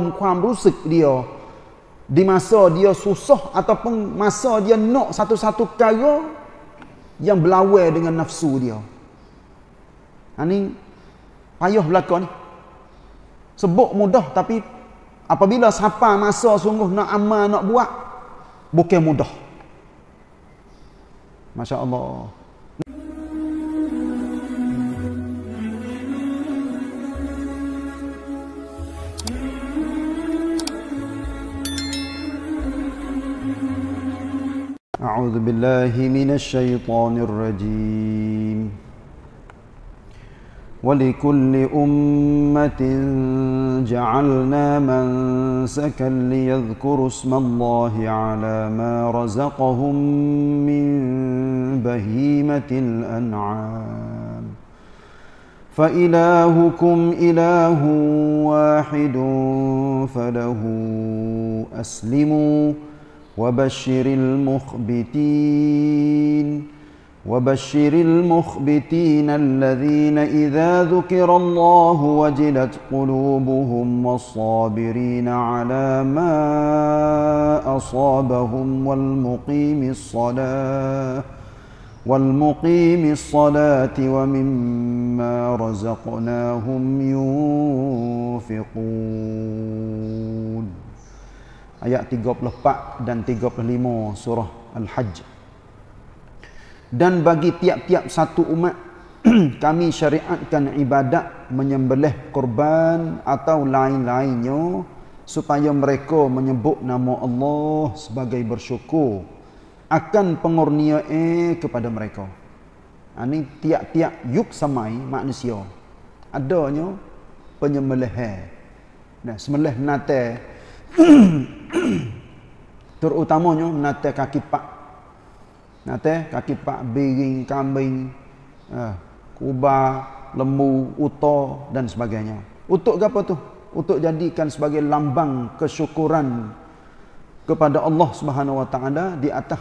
มความรู้สึกเดียวดิมาโซเดียวสุซอ ataupun masa dia nak satu-satu perkara yang berlawan dengan nafsu dia. Ha ni payah berlaku ni. Sebut mudah tapi apabila siapa masa sungguh nak amal nak buat bukan mudah. Masya-Allah. أعوذ بالله من الشيطان الرجيم ولكل أمة جعلنا منسكا ليذكروا اسم الله على ما رزقهم من بهيمة الأنعام فإلهكم إله واحد فله أسلموا وبشر المخبتين وبشر المخبتين الذين إذا ذكر الله وجلت قلوبهم والصابرين على ما أصابهم والمقيم الصلاة والمقيم الصلاة ومما رزقناهم ينفقون ayat 34 dan 35 surah Al-Hajj. Dan bagi tiap-tiap satu umat, kami syariatkan ibadat menyembelih korban atau lain-lainnya supaya mereka menyebut nama Allah sebagai bersyukur akan pengurniaan eh kepada mereka. Ini ha, tiap-tiap yuk samai manusia. Adanya penyembelih. Nah, sembelih nate. terutamanya nate kaki pak nate kaki pak biring kambing uh, eh, kubah lembu uta dan sebagainya untuk apa tu untuk jadikan sebagai lambang kesyukuran kepada Allah Subhanahu Wa Taala di atas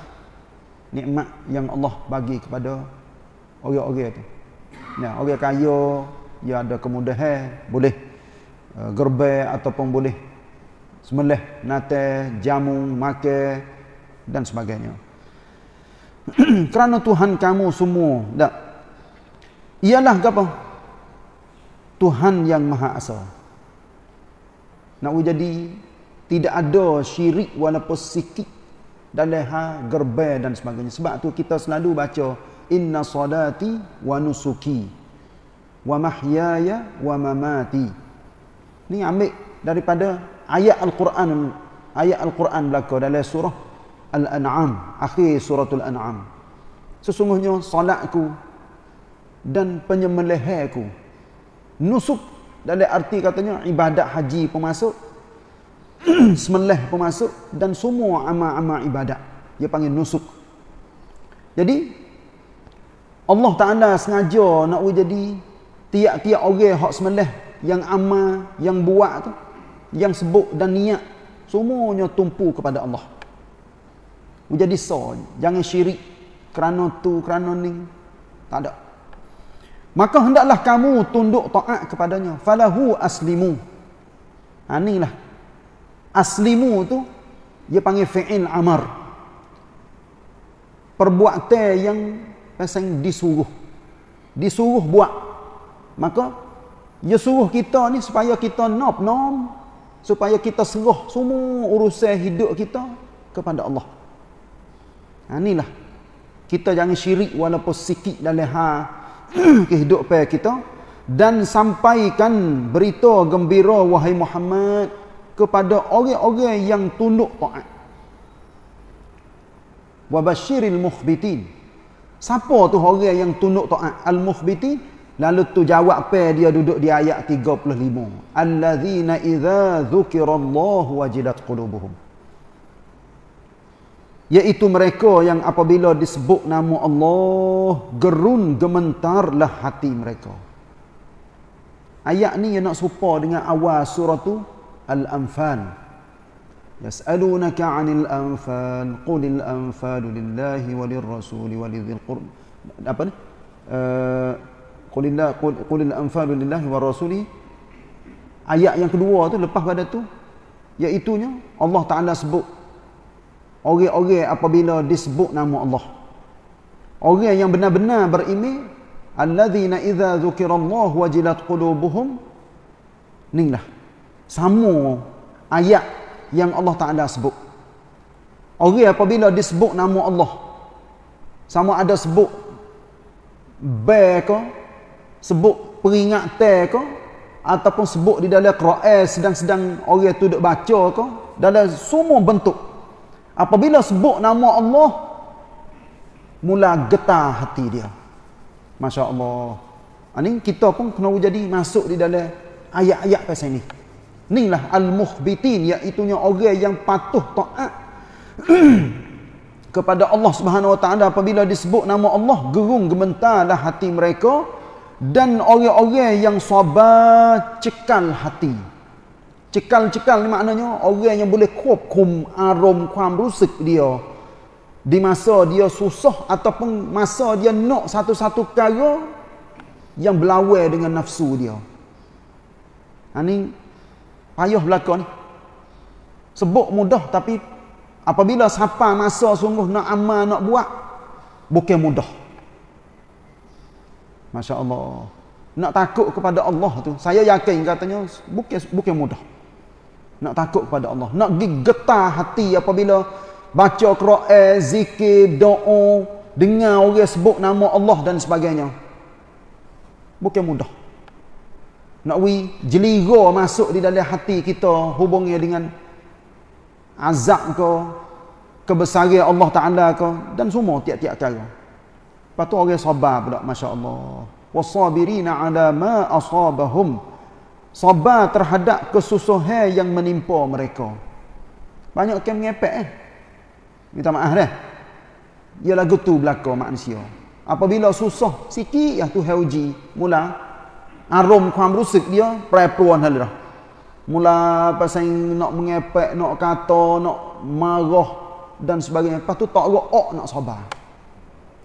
nikmat yang Allah bagi kepada orang-orang tu. Nah, ya, orang kaya dia ya ada kemudahan, boleh eh, gerbe ataupun boleh semelih nate jamu make dan sebagainya kerana Tuhan kamu semua tak ialah apa Tuhan yang maha asa nak jadi tidak ada syirik walaupun sikit dan leha gerbe dan sebagainya sebab tu kita selalu baca inna salati wa nusuki wa mahyaya wa mamati ni ambil daripada ayat al-Quran ayat al-Quran berlaku dalam surah al-An'am akhir surah al An'am sesungguhnya solatku dan penyembelihanku nusuk dalam arti katanya ibadat haji pemasuk sembelih pemasuk dan semua amal-amal ibadat dia panggil nusuk jadi Allah Taala sengaja nak jadi tiap-tiap orang hak sembelih yang amal yang buat tu yang sebut dan niat semuanya tumpu kepada Allah menjadi sah jangan syirik kerana tu kerana ni tak ada maka hendaklah kamu tunduk taat kepadanya falahu aslimu ha inilah aslimu tu dia panggil fi'il amar perbuatan yang pasang disuruh disuruh buat maka dia suruh kita ni supaya kita nop nop supaya kita serah semua urusan hidup kita kepada Allah. Ha inilah kita jangan syirik walaupun sikit dalam hal kehidupan kita dan sampaikan berita gembira wahai Muhammad kepada orang-orang yang tunduk taat. Wa basyiril mukhbitin. Siapa tu orang yang tunduk taat? Al-mukhbitin Lalu tu jawab apa dia duduk di ayat 35. Allazina idza dzukirallahu wajilat qulubuhum. Yaitu mereka yang apabila disebut nama Allah, gerun gementarlah hati mereka. Ayat ni yang nak serupa dengan awal surah tu Al-Anfal. Yas'alunaka 'anil anfal, qulil anfalu lillahi walirrasuli walidzil qurb. Apa ni? Eh, Qulilla qulil anfalu lillahi wa rasuli. Ayat yang kedua tu lepas pada tu iaitu Allah Taala sebut orang-orang apabila disebut nama Allah. Orang yang benar-benar berimi alladzina idza dzukirallahu wajilat qulubuhum. Ninglah. Sama ayat yang Allah Taala sebut. Orang apabila disebut nama Allah sama ada sebut baik ke sebut peringatan ke ataupun sebut di dalam Quran sedang-sedang orang tu duduk baca ke dalam semua bentuk apabila sebut nama Allah mula getah hati dia Masya Allah ini ha, kita pun kena jadi masuk di dalam ayat-ayat pasal ini inilah Al-Mukhbitin iaitu orang yang patuh ta'at kepada Allah Subhanahu Wa Taala apabila disebut nama Allah gerung gementarlah hati mereka dan orang-orang yang sabar cekal hati cekal-cekal ni maknanya orang yang boleh kukum arom kuam rusuk dia di masa dia susah ataupun masa dia nak satu-satu perkara yang berlawan dengan nafsu dia ini ha, payah berlaku ni sebut mudah tapi apabila siapa masa sungguh nak amal nak buat bukan mudah Masya Allah. Nak takut kepada Allah tu, saya yakin katanya bukan bukan mudah. Nak takut kepada Allah. Nak gigetah hati apabila baca Quran, zikir, doa, dengar orang sebut nama Allah dan sebagainya. Bukan mudah. Nak we jeliga masuk di dalam hati kita hubungnya dengan azab ke, kebesaran Allah Ta'ala ke, dan semua tiap-tiap kali. -tiap Lepas tu orang sabar pula masya-Allah. Wasabirina ala ma asabahum. Sabar terhadap kesusahan yang menimpa mereka. Banyak yang mengepek eh. Minta maaf dah. Eh? Ya lagu tu belaka manusia. Apabila susah sikit ya tu hauji mula arum kuam rusuk dia prepuan hal dah. Mula pasang nak mengepek, nak kata, nak marah dan sebagainya. Lepas tu tak ada ok nak sabar.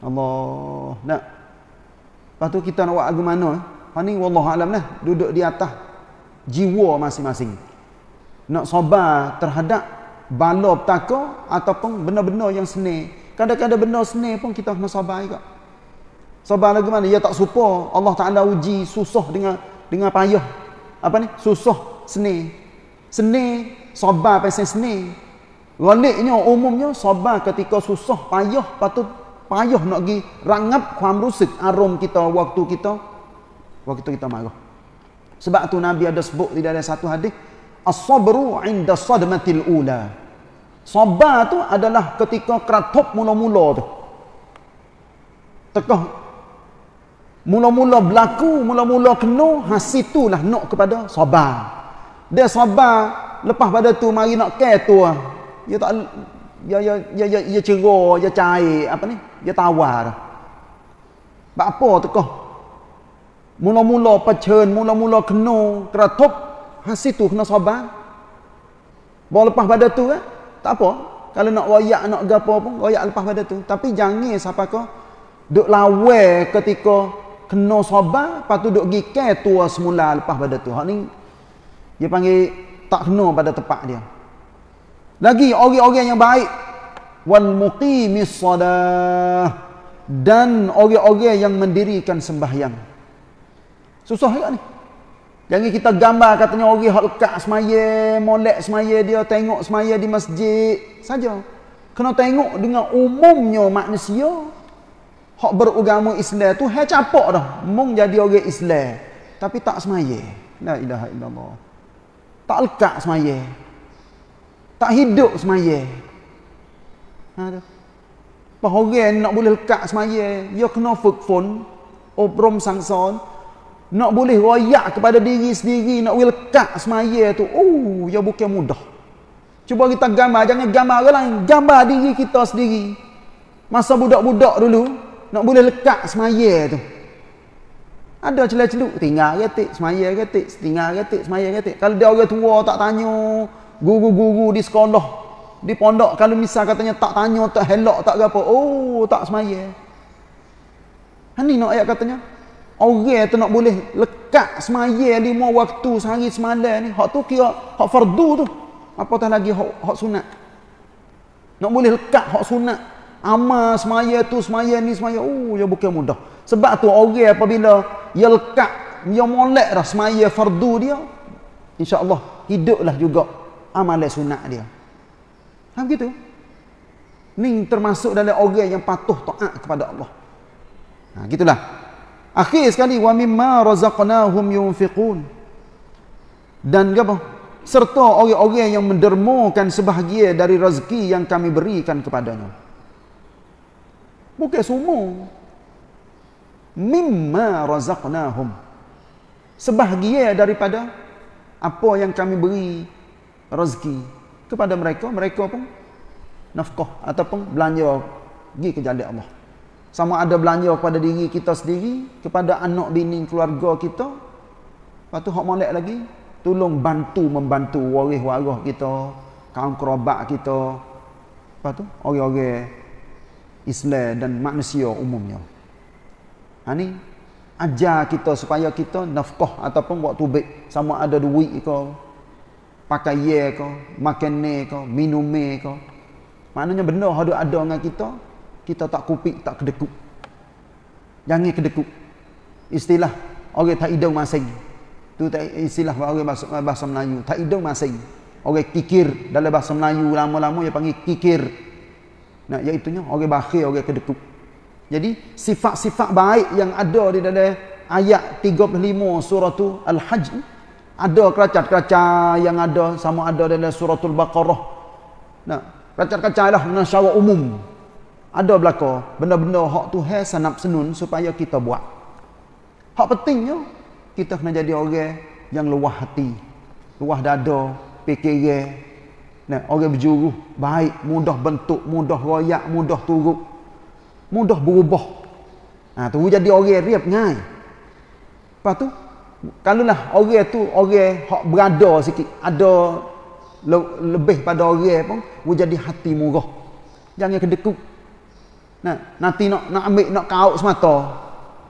Allah nak lepas tu kita nak buat agama mana eh? ha, ni? hani alam lah duduk di atas jiwa masing-masing nak sabar terhadap bala petaka ataupun benda-benda yang seni kadang-kadang benda seni pun kita kena sabar juga sabar lagi mana ya tak suka Allah Ta'ala uji susah dengan dengan payah apa ni susah seni seni sabar pasal seni Roliknya umumnya sabar ketika susah payah patut payah nak pergi rangap kuam rusik arom kita waktu kita waktu kita marah sebab tu Nabi ada sebut di dalam satu hadis as-sabru inda sadmatil ula sabar tu adalah ketika keratop mula-mula tu tekah mula-mula berlaku mula-mula kena hasitulah nak kepada sabar dia sabar lepas pada tu mari nak ke tu ah tak ya ya ya ya ya cero ya cai apa ni ya tawar ba apa tu ko mula-mula pacern mula-mula kena keratop hasitu kena sabar ba lepas pada tu eh? tak apa kalau nak wayak nak gapo pun wayak lepas pada tu tapi jangan siapa ko duk lawe ketika kena sabar patu duk gike tua semula lepas pada tu hak ni dia panggil tak kena pada tempat dia lagi orang-orang yang baik wal muqimis salah dan orang-orang yang mendirikan sembahyang. Susah juga ni. Jangan kita gambar katanya orang hak lekat semaya, molek semaya dia tengok semaya di masjid saja. Kena tengok dengan umumnya manusia hak beragama Islam tu hai capak dah. Mung jadi orang Islam tapi tak semaya. La ilaha illallah. Tak lekat semaya. Tak hidup semaya. Ha tu. orang nak boleh lekat semaya, dia kena fukfun, obrom oh, sangson, nak boleh royak kepada diri sendiri, nak boleh lekat semaya tu, oh, uh, dia bukan mudah. Cuba kita gambar, jangan gambar orang lain, gambar diri kita sendiri. Masa budak-budak dulu, nak boleh lekat semaya tu. Ada celah-celuk, tinggal ketik, semaya ketik, tinggal ketik, semaya ketik. Kalau dia orang tua tak tanya, guru-guru di sekolah di pondok kalau misal katanya tak tanya tak helak tak apa oh tak semaya ini kan nak ayat katanya orang tu nak boleh lekat semaya lima waktu sehari semalam ni hak tu kira hak fardu tu apatah lagi hak, hak sunat nak boleh lekat hak sunat amal semaya tu semaya ni semaya oh ya bukan mudah sebab tu orang apabila ya lekat dia ya molek dah semaya fardu dia insyaAllah hiduplah juga amalan sunat dia. Faham begitu? Ni termasuk dalam orang yang patuh taat kepada Allah. Ha gitulah. Akhir sekali wa mimma razaqnahum yunfiqun. Dan apa? Serta orang-orang yang mendermakan sebahagia dari rezeki yang kami berikan kepadanya. Bukan semua. Mimma razaqnahum. Sebahagia daripada apa yang kami beri rezeki kepada mereka mereka pun nafkah ataupun belanja pergi ke jalan Allah sama ada belanja kepada diri kita sendiri kepada anak bini keluarga kita lepas tu hak molek lagi tolong bantu membantu waris waroh kita kaum kerabat kita apa tu orang-orang Islam dan manusia umumnya ani ha, ajar kita supaya kita nafkah ataupun buat tubik sama ada duit ke pakai ye ko, makan ne ko, minum me ko. Maknanya benda hadut ada dengan kita, kita tak kupik, tak kedekuk. Jangan kedekuk. Istilah orang tak hidung masing. Tu tak istilah orang bahasa, bahasa Melayu, tak hidung masing. Orang kikir dalam bahasa Melayu lama-lama dia panggil kikir. Nah, iaitu nya orang bakhil, orang kedekuk. Jadi sifat-sifat baik yang ada di dalam ayat 35 surah tu Al-Hajj ada kerajaan-kerajaan yang ada sama ada dalam suratul baqarah nah kerajaan-kerajaan ialah nasyawa umum ada belaka benda-benda hak tu hai sanap senun supaya kita buat hak pentingnya kita kena jadi orang yang luah hati luah dada PKG. nah orang berjuru baik mudah bentuk mudah royak mudah turuk mudah berubah nah tu jadi orang riap ngai lepas tu kalaulah orang tu orang hak berada sikit ada le, lebih pada orang pun wo jadi hati murah jangan kedekut nah nanti nak nak ambil nak kaut semata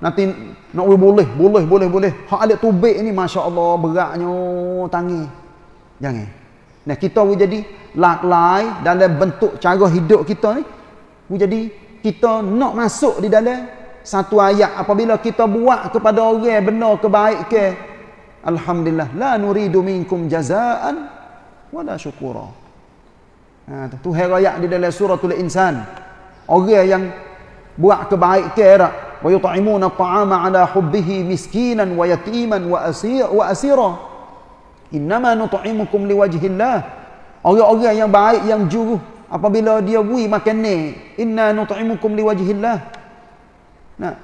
nanti nak boleh boleh boleh boleh hak alat tubik ni masya-Allah beratnya oh, tangi jangan nah kita wo jadi laklai dalam bentuk cara hidup kita ni wo jadi kita nak masuk di dalam satu ayat apabila kita buat kepada orang benda kebaikan alhamdulillah la nuridu minkum jazaan wala syukura ha tu tu ayat di dalam suratul insan orang yang buat kebaikan ya era wa yut'imuna at'ama ala hubbihi miskinan wa yatiman wa asir wa asira innama nut'imukum liwajhillah orang-orang yang baik yang juru apabila dia bui makan ni inna nut'imukum liwajhillah Nah.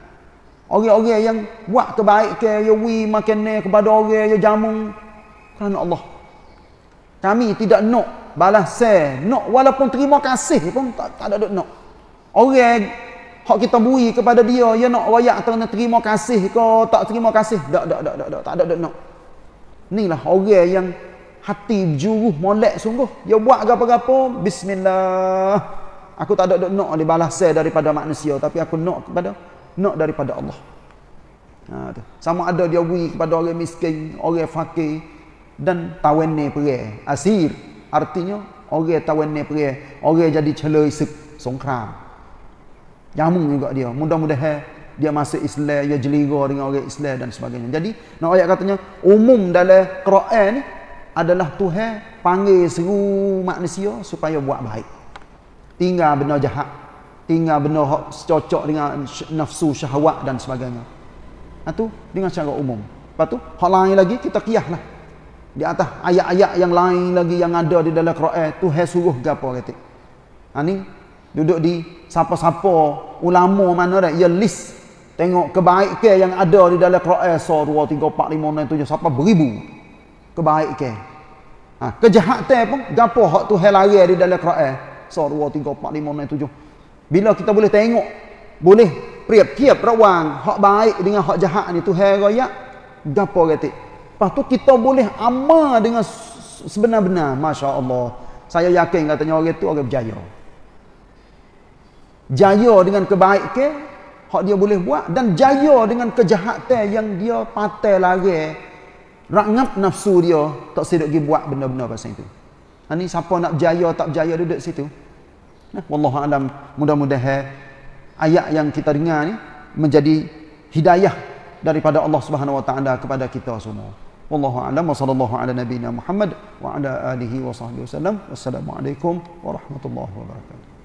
Orang-orang yang buat kebaik ke yang wi makan kepada orang yang jamu kerana Allah. Kami tidak nak balas nak walaupun terima kasih pun tak, tak ada duk nak. Orang hak kita bui kepada dia ya nak wayak atau nak terima kasih ke tak terima kasih tak tak tak tak tak tak ada duk nak. Inilah orang yang hati juruh molek sungguh dia buat apa-apa bismillah aku tak ada duk nak dibalas daripada manusia tapi aku nak kepada nak daripada Allah. Ha, tu. Sama ada dia beri kepada orang miskin, orang fakir dan tawenne pere. Asir artinya orang tawenne pere, orang jadi celoi sek songkram. Jamung juga dia. Mudah-mudahan dia masuk Islam, dia jeliga dengan orang Islam dan sebagainya. Jadi, nak ayat katanya umum dalam Quran ni adalah Tuhan panggil seru manusia supaya buat baik. Tinggal benda jahat tinggal benda hak cocok dengan nafsu syahwat dan sebagainya. Ha tu dengan secara umum. Lepas tu hak lain lagi kita kiyah lah Di atas ayat-ayat yang lain lagi yang ada di dalam Quran tu hai suruh gapo kata. Ha ni duduk di siapa-siapa ulama mana dah ya list tengok kebaikan yang ada di dalam Quran so 2 3 4 5 6 7 siapa beribu kebaikan. Ha kejahatan pun gapo hak tu hai lari di dalam Quran so 2 3 4 5 6 7 bila kita boleh tengok, boleh priap-priap rawang hak baik dengan hak jahat ni Tuhan raya gapo gati. Pastu kita boleh amal dengan sebenar-benar, masya-Allah. Saya yakin katanya orang itu orang berjaya. Jaya dengan kebaikan hak dia boleh buat dan jaya dengan kejahatan yang dia patah lari rangap nafsu dia tak sedap pergi buat benda-benda pasal itu. Ani siapa nak berjaya tak berjaya duduk situ. Nah, wallahu alam mudah-mudahan eh, ayat yang kita dengar ni menjadi hidayah daripada Allah Subhanahu wa taala kepada kita semua. Wallahu alam wa sallallahu ala nabiyyina Muhammad wa ala alihi wa sahbihi wasallam. Wassalamualaikum warahmatullahi wabarakatuh.